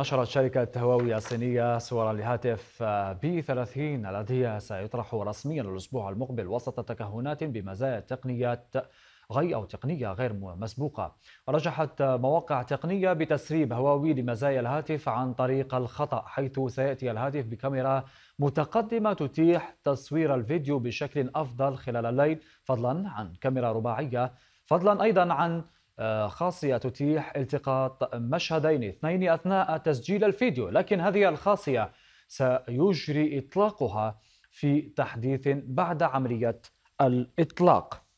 نشرت شركة هواوي الصينية صورا لهاتف بي آه، 30 الذي سيطرح رسميا الأسبوع المقبل وسط تكهنات بمزايا تقنيات غير أو تقنية غير مسبوقة رجحت مواقع تقنية بتسريب هواوي لمزايا الهاتف عن طريق الخطأ حيث سيأتي الهاتف بكاميرا متقدمة تتيح تصوير الفيديو بشكل أفضل خلال الليل فضلا عن كاميرا رباعية فضلا أيضا عن آه، خاصية تتيح التقاط مشهدين اثنين أثناء تسجيل الفيديو لكن هذه الخاصية سيجري إطلاقها في تحديث بعد عملية الإطلاق